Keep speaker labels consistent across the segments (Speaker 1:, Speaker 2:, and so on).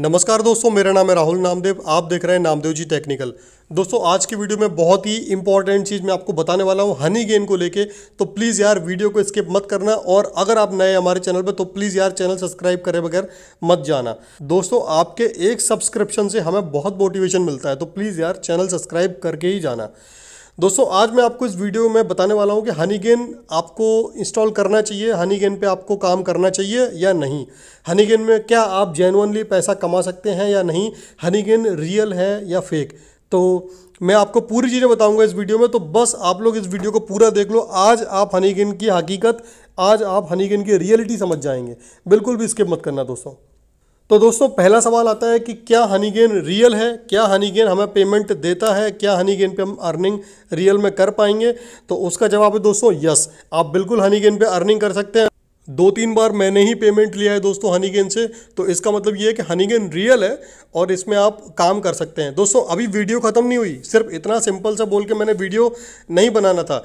Speaker 1: नमस्कार दोस्तों मेरा नाम है राहुल नामदेव आप देख रहे हैं नामदेव जी टेक्निकल दोस्तों आज की वीडियो में बहुत ही इंपॉर्टेंट चीज़ मैं आपको बताने वाला हूँ हनी गेन को लेके तो प्लीज़ यार वीडियो को स्किप मत करना और अगर आप नए हमारे चैनल पर तो प्लीज़ यार चैनल सब्सक्राइब करे बगैर मत जाना दोस्तों आपके एक सब्सक्रिप्शन से हमें बहुत मोटिवेशन मिलता है तो प्लीज़ यार चैनल सब्सक्राइब करके ही जाना दोस्तों आज मैं आपको इस वीडियो में बताने वाला हूँ कि हनी गेन आपको इंस्टॉल करना चाहिए हनी गेन पे आपको काम करना चाहिए या नहीं हनी गेन में क्या आप जेनुअनली पैसा कमा सकते हैं या नहीं हनी गेन रियल है या फेक तो मैं आपको पूरी चीज़ें बताऊंगा इस वीडियो में तो बस आप लोग इस वीडियो को पूरा देख लो आज आप हनीगिन की हकीकत आज आप हनीगिन की रियलिटी समझ जाएंगे बिल्कुल भी स्किप मत करना दोस्तों तो दोस्तों पहला सवाल आता है कि क्या हनी गेन रियल है क्या हनी गेन हमें पेमेंट देता है क्या हनी गेन पे हम अर्निंग रियल में कर पाएंगे तो उसका जवाब है दोस्तों यस आप बिल्कुल हनी गेन पे अर्निंग कर सकते हैं दो तीन बार मैंने ही पेमेंट लिया है दोस्तों हनीगेन से तो इसका मतलब ये है कि हनीगेन रियल है और इसमें आप काम कर सकते हैं दोस्तों अभी वीडियो ख़त्म नहीं हुई सिर्फ इतना सिंपल सा बोल के मैंने वीडियो नहीं बनाना था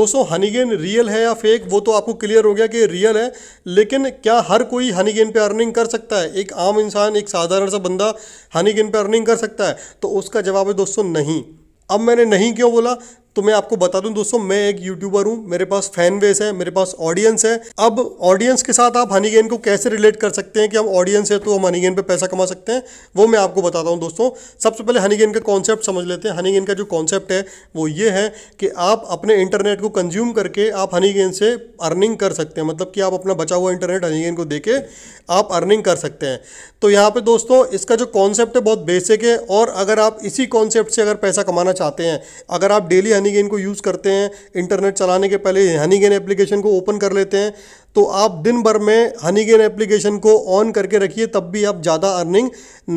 Speaker 1: दोस्तों हनीगेन रियल है या फेक वो तो आपको क्लियर हो गया कि रियल है लेकिन क्या हर कोई हनीगेन पर अर्निंग कर सकता है एक आम इंसान एक साधारण सा बंदा हनीगेन पर अर्निंग कर सकता है तो उसका जवाब है दोस्तों नहीं अब मैंने नहीं क्यों बोला तो मैं आपको बता दूं दोस्तों मैं एक यूट्यूबर हूं मेरे पास फैन बेस है मेरे पास ऑडियंस है अब ऑडियंस के साथ आप हनी गेन को कैसे रिलेट कर सकते हैं कि हम ऑडियंस है तो हम हनी गेन पर पैसा कमा सकते हैं वो मैं आपको बताता हूं दोस्तों सबसे पहले हनी गेन का कॉन्सेप्ट समझ लेते हैं हनी गेन का जो कॉन्सेप्ट है वो ये है कि आप अपने इंटरनेट को कंज्यूम करके आप हनी गेन से अर्निंग कर सकते हैं मतलब कि आप अपना बचा हुआ इंटरनेट हनी गेन को दे के आप अर्निंग कर सकते हैं तो यहाँ पर दोस्तों इसका जो कॉन्सेप्ट है बहुत बेसिक है और अगर आप इसी कॉन्सेप्ट से अगर पैसा कमाना चाहते हैं अगर आप डेली हैनीगेन को यूज़ करते हैं इंटरनेट चलाने के पहले हैनीगेन एप्लीकेशन को ओपन कर लेते हैं तो आप दिन भर में हनीगेन एप्लीकेशन को ऑन करके रखिए तब भी आप ज़्यादा अर्निंग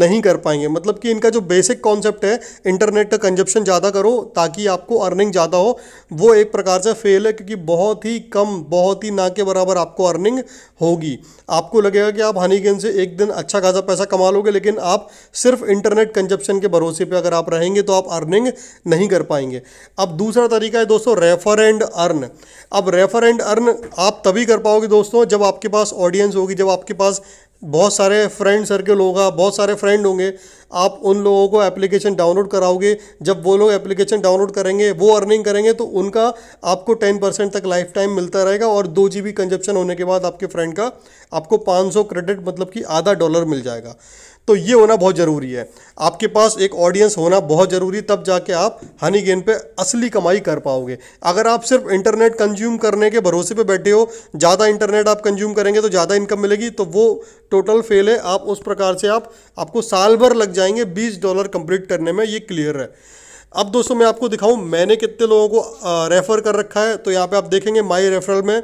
Speaker 1: नहीं कर पाएंगे मतलब कि इनका जो बेसिक कॉन्सेप्ट है इंटरनेट का कंजप्शन ज़्यादा करो ताकि आपको अर्निंग ज़्यादा हो वो एक प्रकार से फेल है क्योंकि बहुत ही कम बहुत ही ना के बराबर आपको अर्निंग होगी आपको लगेगा कि आप हनीगेन से एक दिन अच्छा खासा पैसा कमा लोगे लेकिन आप सिर्फ इंटरनेट कंजप्शन के भरोसे पर अगर आप रहेंगे तो आप अर्निंग नहीं कर पाएंगे अब दूसरा तरीका है दोस्तों रेफर एंड अर्न अब रेफर एंड अर्न आप तभी कर पाओगे दोस्तों जब आपके पास ऑडियंस होगी जब आपके पास बहुत सारे फ्रेंड सर्कल होगा बहुत सारे फ्रेंड होंगे आप उन लोगों को एप्लीकेशन डाउनलोड कराओगे जब वो लोग एप्लीकेशन डाउनलोड करेंगे वो अर्निंग करेंगे तो उनका आपको टेन परसेंट तक लाइफ टाइम मिलता रहेगा और दो जी बी कंजप्शन होने के बाद आपके फ्रेंड का आपको पाँच सौ क्रेडिट मतलब कि आधा डॉलर मिल जाएगा तो ये होना बहुत ज़रूरी है आपके पास एक ऑडियंस होना बहुत ज़रूरी तब जाके आप हनी गेन पे असली कमाई कर पाओगे अगर आप सिर्फ इंटरनेट कंज्यूम करने के भरोसे पे बैठे हो ज़्यादा इंटरनेट आप कंज्यूम करेंगे तो ज़्यादा इनकम मिलेगी तो वो टोटल फेल है आप उस प्रकार से आप आपको साल भर लग जाएंगे बीस डॉलर कंप्लीट करने में ये क्लियर है अब दोस्तों मैं आपको दिखाऊं मैंने कितने लोगों को रेफ़र कर रखा है तो यहाँ पे आप देखेंगे माई रेफरल में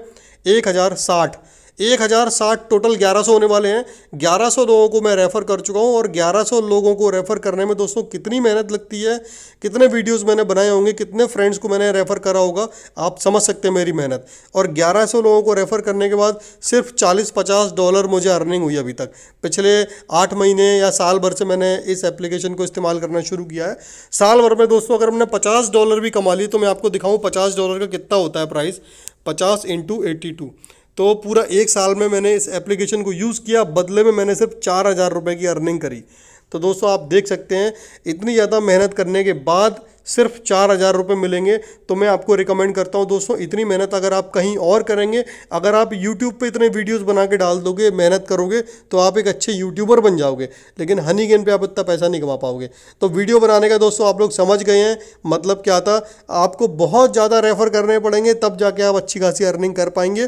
Speaker 1: एक हज़ार साठ एक हज़ार साठ टोटल ग्यारह सौ होने वाले हैं ग्यारह सौ लोगों को मैं रेफ़र कर चुका हूँ और ग्यारह सौ लोगों को रेफ़र करने में दोस्तों कितनी मेहनत लगती है कितने वीडियोस मैंने बनाए होंगे कितने फ्रेंड्स को मैंने रेफ़र करा होगा आप समझ सकते हैं मेरी मेहनत और ग्यारह सौ लोगों को रेफ़र करने के बाद सिर्फ चालीस पचास डॉलर मुझे अर्निंग हुई अभी तक पिछले आठ महीने या साल भर से मैंने इस एप्लीकेशन को इस्तेमाल करना शुरू किया है साल भर में दोस्तों अगर हमने पचास डॉलर भी कमा ली तो मैं आपको दिखाऊँ पचास डॉलर का कितना होता है प्राइस पचास इंटू एटी टू तो पूरा एक साल में मैंने इस एप्लीकेशन को यूज़ किया बदले में मैंने सिर्फ चार हज़ार रुपये की अर्निंग करी तो दोस्तों आप देख सकते हैं इतनी ज़्यादा मेहनत करने के बाद सिर्फ चार हज़ार रुपये मिलेंगे तो मैं आपको रिकमेंड करता हूँ दोस्तों इतनी मेहनत अगर आप कहीं और करेंगे अगर आप यूट्यूब पे इतने वीडियोस बना के डाल दोगे मेहनत करोगे तो आप एक अच्छे यूट्यूबर बन जाओगे लेकिन हनी गेन पर आप इतना पैसा नहीं कमा पाओगे तो वीडियो बनाने का दोस्तों आप लोग समझ गए हैं मतलब क्या था आपको बहुत ज़्यादा रेफर करने पड़ेंगे तब जाके आप अच्छी खासी अर्निंग कर पाएंगे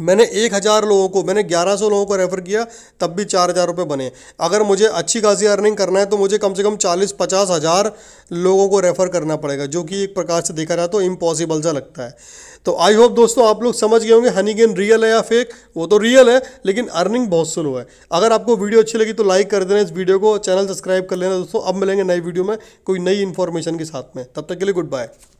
Speaker 1: मैंने एक हज़ार लोगों को मैंने ग्यारह सौ लोगों को रेफ़र किया तब भी चार हज़ार रुपये बने अगर मुझे अच्छी खासी अर्निंग करना है तो मुझे कम से कम चालीस पचास हज़ार लोगों को रेफ़र करना पड़ेगा जो कि एक प्रकार से देखा जाए तो इम्पॉसिबल सा लगता है तो आई होप दोस्तों आप लोग समझ गए होंगे हनी गेन रियल है या फेक वो तो रियल है लेकिन अर्निंग बहुत स्लो है अगर आपको वीडियो अच्छी लगी तो लाइक कर देना इस वीडियो को चैनल सब्सक्राइब कर लेना दोस्तों अब मिलेंगे नई वीडियो में कोई नई इन्फॉर्मेशन के साथ में तब तक के लिए गुड बाय